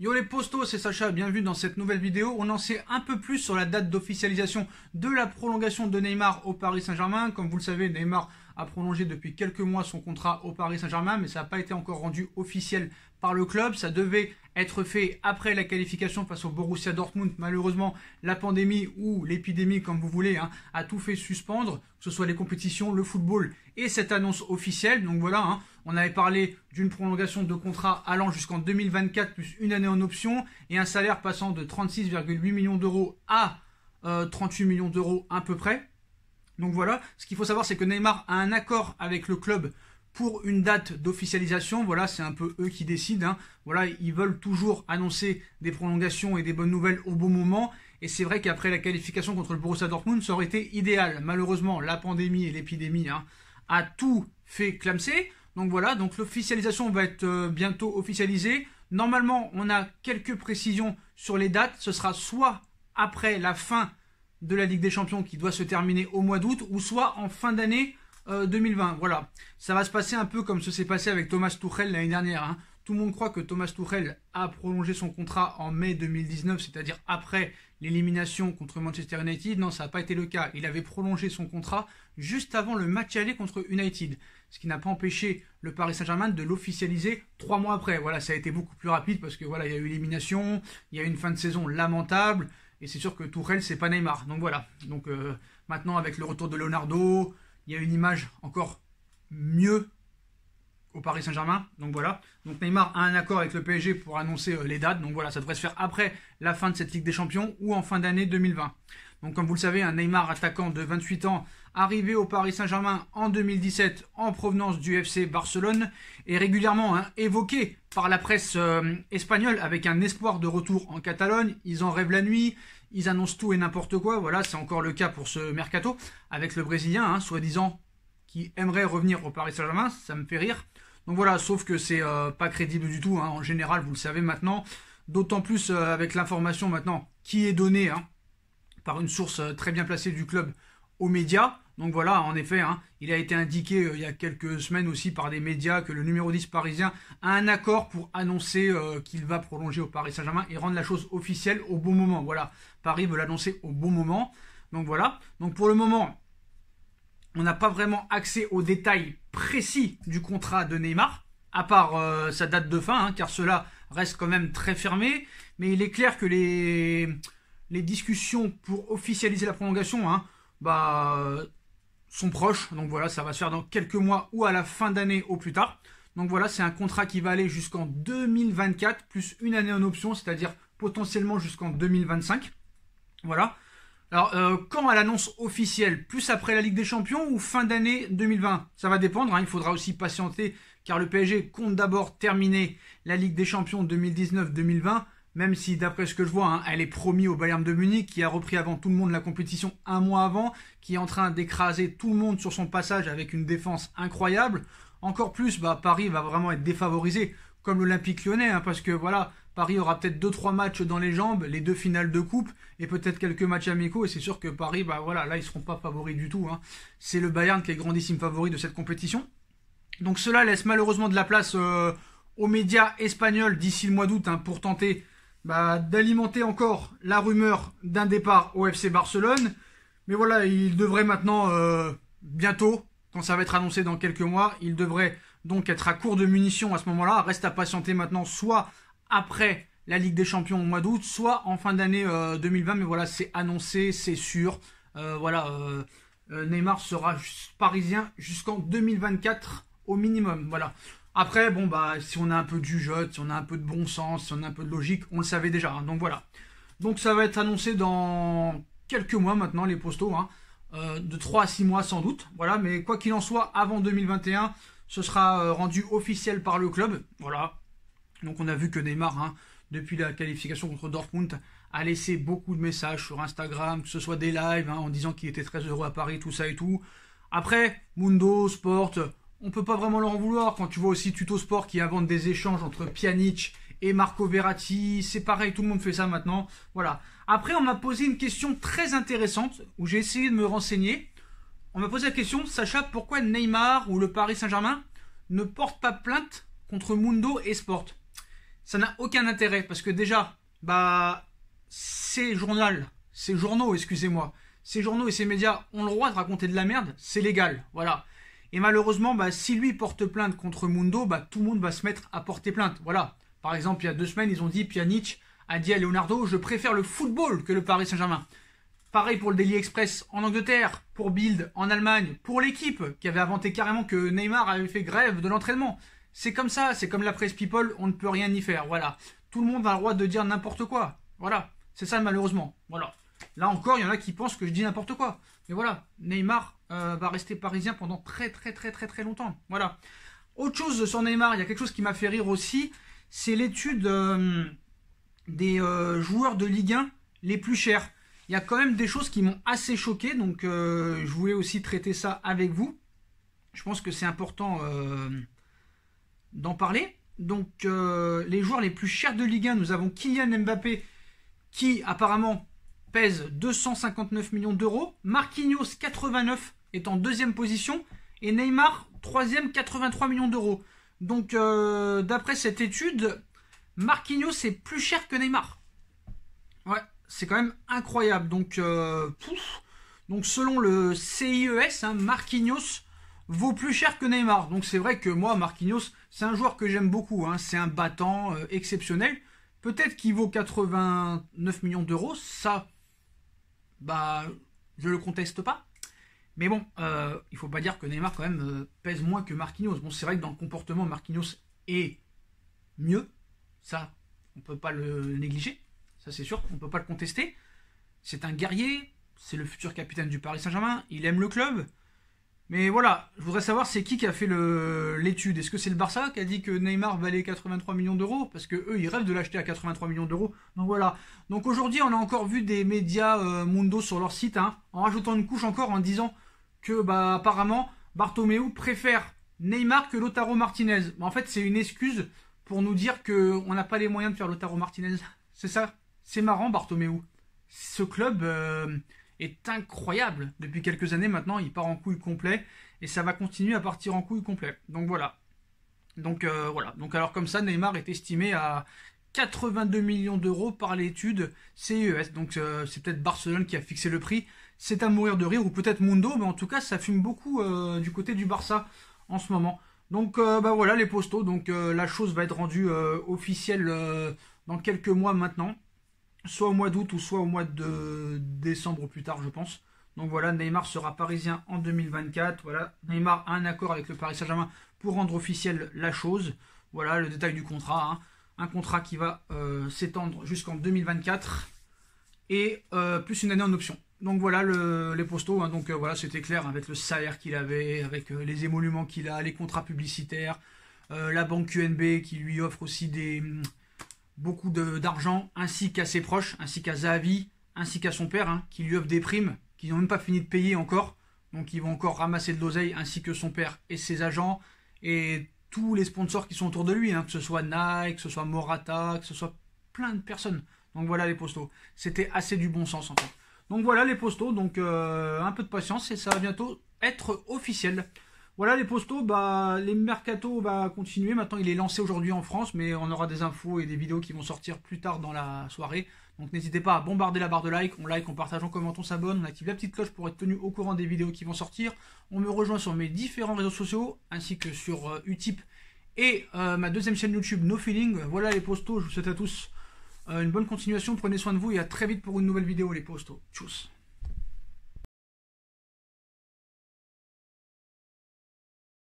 Yo les postos, c'est Sacha, bienvenue dans cette nouvelle vidéo. On en sait un peu plus sur la date d'officialisation de la prolongation de Neymar au Paris Saint-Germain. Comme vous le savez, Neymar a prolongé depuis quelques mois son contrat au Paris Saint-Germain, mais ça n'a pas été encore rendu officiel par le club. Ça devait être fait après la qualification face au Borussia Dortmund. Malheureusement, la pandémie ou l'épidémie, comme vous voulez, hein, a tout fait suspendre, que ce soit les compétitions, le football et cette annonce officielle. Donc voilà, hein, on avait parlé d'une prolongation de contrat allant jusqu'en 2024 plus une année en option et un salaire passant de 36,8 millions d'euros à 38 euh, millions d'euros à peu près. Donc voilà, ce qu'il faut savoir c'est que Neymar a un accord avec le club pour une date d'officialisation, voilà, c'est un peu eux qui décident. Hein. Voilà, ils veulent toujours annoncer des prolongations et des bonnes nouvelles au bon moment. Et c'est vrai qu'après la qualification contre le Borussia Dortmund, ça aurait été idéal. Malheureusement, la pandémie et l'épidémie hein, a tout fait clamser. Donc voilà, donc l'officialisation va être euh, bientôt officialisée. Normalement, on a quelques précisions sur les dates. Ce sera soit après la fin de la Ligue des Champions qui doit se terminer au mois d'août, ou soit en fin d'année 2020. Euh, voilà, ça va se passer un peu comme ce s'est passé avec Thomas Tuchel l'année dernière. Hein. Tout le monde croit que Thomas Tuchel a prolongé son contrat en mai 2019, c'est-à-dire après l'élimination contre Manchester United. Non, ça n'a pas été le cas. Il avait prolongé son contrat juste avant le match aller contre United, ce qui n'a pas empêché le Paris Saint-Germain de l'officialiser trois mois après. Voilà, ça a été beaucoup plus rapide parce que voilà, il y a eu l'élimination, il y a eu une fin de saison lamentable, et c'est sûr que Tourelle, c'est pas Neymar. Donc voilà. Donc euh, maintenant avec le retour de Leonardo, il y a une image encore mieux au Paris Saint-Germain. Donc voilà. Donc Neymar a un accord avec le PSG pour annoncer euh, les dates. Donc voilà, ça devrait se faire après la fin de cette Ligue des Champions ou en fin d'année 2020. Donc comme vous le savez, un Neymar attaquant de 28 ans, arrivé au Paris Saint-Germain en 2017 en provenance du FC Barcelone, est régulièrement hein, évoqué par la presse euh, espagnole avec un espoir de retour en Catalogne. Ils en rêvent la nuit ils annoncent tout et n'importe quoi. Voilà, c'est encore le cas pour ce mercato avec le Brésilien, hein, soi-disant, qui aimerait revenir au Paris Saint-Germain. Ça me fait rire. Donc voilà, sauf que c'est euh, pas crédible du tout. Hein. En général, vous le savez maintenant. D'autant plus euh, avec l'information maintenant qui est donnée hein, par une source euh, très bien placée du club aux médias. Donc voilà, en effet, hein, il a été indiqué euh, il y a quelques semaines aussi par des médias que le numéro 10 parisien a un accord pour annoncer euh, qu'il va prolonger au Paris Saint-Germain et rendre la chose officielle au bon moment. Voilà, Paris veut l'annoncer au bon moment. Donc voilà, donc pour le moment, on n'a pas vraiment accès aux détails précis du contrat de Neymar, à part euh, sa date de fin, hein, car cela reste quand même très fermé. Mais il est clair que les, discussions pour officialiser la prolongation, hein, bah, sont proches. Donc voilà, ça va se faire dans quelques mois ou à la fin d'année au plus tard. Donc voilà, c'est un contrat qui va aller jusqu'en 2024, plus une année en option, c'est-à-dire potentiellement jusqu'en 2025. Voilà. Alors, euh, quand à l'annonce officielle Plus après la Ligue des Champions ou fin d'année 2020 Ça va dépendre, hein. il faudra aussi patienter, car le PSG compte d'abord terminer la Ligue des Champions 2019-2020 même si d'après ce que je vois, hein, elle est promis au Bayern de Munich, qui a repris avant tout le monde la compétition un mois avant, qui est en train d'écraser tout le monde sur son passage avec une défense incroyable. Encore plus, bah, Paris va vraiment être défavorisé, comme l'Olympique lyonnais, hein, parce que voilà, Paris aura peut-être 2-3 matchs dans les jambes, les deux finales de coupe, et peut-être quelques matchs amicaux, et c'est sûr que Paris, bah voilà, là, ils seront pas favoris du tout. Hein. C'est le Bayern qui est grandissime favori de cette compétition. Donc cela laisse malheureusement de la place euh, aux médias espagnols d'ici le mois d'août pour tenter bah, d'alimenter encore la rumeur d'un départ au FC Barcelone. Mais voilà, il devrait maintenant, euh, bientôt, quand ça va être annoncé dans quelques mois, il devrait donc être à court de munitions à ce moment-là. Reste à patienter maintenant, soit après la Ligue des Champions au mois d'août, soit en fin d'année 2020. Euh, Mais voilà, c'est annoncé, c'est sûr. Euh, voilà, Neymar sera parisien jusqu'en 2024 au minimum. Voilà. Après, bon, bah, si on a un peu du jeu, si on a un peu de bon sens, si on a un peu de logique, on le savait déjà. Hein. donc voilà. Donc ça va être annoncé dans quelques mois maintenant, les postaux, hein. euh, de 3 à 6 mois sans doute. Voilà, mais quoi qu'il en soit, avant 2021, ce sera euh, rendu officiel par le club. Voilà. Donc on a vu que Neymar, hein, depuis la qualification contre Dortmund, a laissé beaucoup de messages sur Instagram, que ce soit des lives, en disant qu'il était très heureux à Paris, tout ça et tout. Après, Mundo, Sport, on peut pas vraiment leur en vouloir. Quand tu vois aussi Tuto Sport qui invente des échanges entre Pjanic et Marco Verratti, c'est pareil, tout le monde fait ça maintenant. Voilà. Après, on m'a posé une question très intéressante où j'ai essayé de me renseigner. On m'a posé la question, Sacha, pourquoi Neymar ou le Paris Saint-Germain ne portent pas plainte contre Mundo et Sport Ça n'a aucun intérêt parce que déjà, bah, ces journaux, ces journaux, excusez-moi, ces journaux et ces médias ont le droit de raconter de la merde, c'est légal, voilà. Et malheureusement, bah, si lui porte plainte contre Mundo, bah, tout le monde va se mettre à porter plainte. Voilà. Par exemple, il y a deux semaines, ils ont dit, Pjanic a dit à Leonardo, je préfère le football que le Paris Saint-Germain. Pareil pour le Daily Express en Angleterre, pour Bild en Allemagne, pour l'équipe qui avait inventé carrément que Neymar avait fait grève de l'entraînement. C'est comme ça, c'est comme la presse people, on ne peut rien y faire. Voilà. Tout le monde a le droit de dire n'importe quoi. Voilà. C'est ça malheureusement. Voilà. Là encore, il y en a qui pensent que je dis n'importe quoi. Mais voilà, Neymar euh, va rester parisien pendant très très très très très longtemps. Voilà. Autre chose sur Neymar, il y a quelque chose qui m'a fait rire aussi, c'est l'étude euh, des euh, joueurs de Ligue 1 les plus chers. Il y a quand même des choses qui m'ont assez choqué, donc je voulais aussi traiter ça avec vous. Je pense que c'est important d'en parler. Donc les joueurs les plus chers de Ligue 1, nous avons Kylian Mbappé qui apparemment pèse 259 millions d'euros, Marquinhos 89, est en deuxième position et Neymar troisième, 83 millions d'euros. Donc euh, d'après cette étude, Marquinhos est plus cher que Neymar. Ouais, c'est quand même incroyable. Donc, euh, Donc selon le CIES, hein, Marquinhos vaut plus cher que Neymar. Donc c'est vrai que moi, Marquinhos, c'est un joueur que j'aime beaucoup. Hein. C'est un battant euh, exceptionnel. Peut-être qu'il vaut 89 millions d'euros. Ça, bah, je le conteste pas. Mais bon, il euh, il faut pas dire que Neymar quand même euh, pèse moins que Marquinhos. Bon, c'est vrai que dans le comportement, Marquinhos est mieux. Ça, on peut pas le négliger. Ça, c'est sûr, on peut pas le contester. C'est un guerrier. C'est le futur capitaine du Paris Saint-Germain. Il aime le club. Mais voilà, je voudrais savoir c'est qui qui a fait l'étude. Est-ce que c'est le Barça qui a dit que Neymar valait 83 millions d'euros Parce que ils rêvent de l'acheter à 83 millions d'euros. Donc voilà. Donc aujourd'hui, on a encore vu des médias euh, Mundo sur leur site, hein, en rajoutant une couche encore en disant bah, apparemment Bartomeu préfère Neymar que Lotaro Martinez. En fait, c'est une excuse pour nous dire qu'on n'a pas les moyens de faire Lotaro Martinez. C'est ça. C'est marrant, Bartomeu. Ce club euh, est incroyable. Depuis quelques années maintenant, il part en couille complet. Et ça va continuer à partir en couille complet. Donc voilà. Donc euh, voilà. Donc alors comme ça, Neymar est estimé à 82 millions d'euros par l'étude CES. Donc euh, c'est peut-être Barcelone qui a fixé le prix c'est à mourir de rire, ou peut-être Mundo, mais en tout cas, ça fume beaucoup euh, du côté du Barça en ce moment. Donc euh, bah voilà les postaux. donc euh, la chose va être rendue officielle dans quelques mois maintenant, soit au mois d'août ou soit au mois de décembre ou plus tard je pense. Donc voilà, Neymar sera parisien en 2024. Voilà, Neymar a un accord avec le Paris Saint-Germain pour rendre officielle la chose. Voilà le détail du contrat. Hein. Un contrat qui va s'étendre jusqu'en 2024 et plus une année en option. Donc voilà les postaux, hein. donc euh, voilà c'était clair avec le salaire qu'il avait, avec euh, les émoluments qu'il a, les contrats publicitaires, euh, la banque QNB qui lui offre aussi des, mm, beaucoup d'argent, ainsi qu'à ses proches, ainsi qu'à Zavi, ainsi qu'à son père, hein, qui lui offre des primes, qu'ils n'ont même pas fini de payer encore, donc ils vont encore ramasser de l'oseille, ainsi que son père et ses agents, et tous les sponsors qui sont autour de lui, hein, que ce soit Nike, que ce soit Morata, que ce soit plein de personnes. Donc voilà les postaux, c'était assez du bon sens en fait. Donc voilà les postaux, donc euh, un peu de patience et ça va bientôt être officiel. Voilà les postaux, bah, les mercato va continuer. Maintenant il est lancé aujourd'hui en France, mais on aura des infos et des vidéos qui vont sortir plus tard dans la soirée. Donc n'hésitez pas à bombarder la barre de like, on like, on partage, on commente, on s'abonne, on active la petite cloche pour être tenu au courant des vidéos qui vont sortir. On me rejoint sur mes différents réseaux sociaux, ainsi que sur euh, Utip et euh, ma deuxième chaîne YouTube No Feeling. Voilà les postaux, je vous souhaite à tous euh, une bonne continuation, prenez soin de vous et à très vite pour une nouvelle vidéo les postos. Tchuss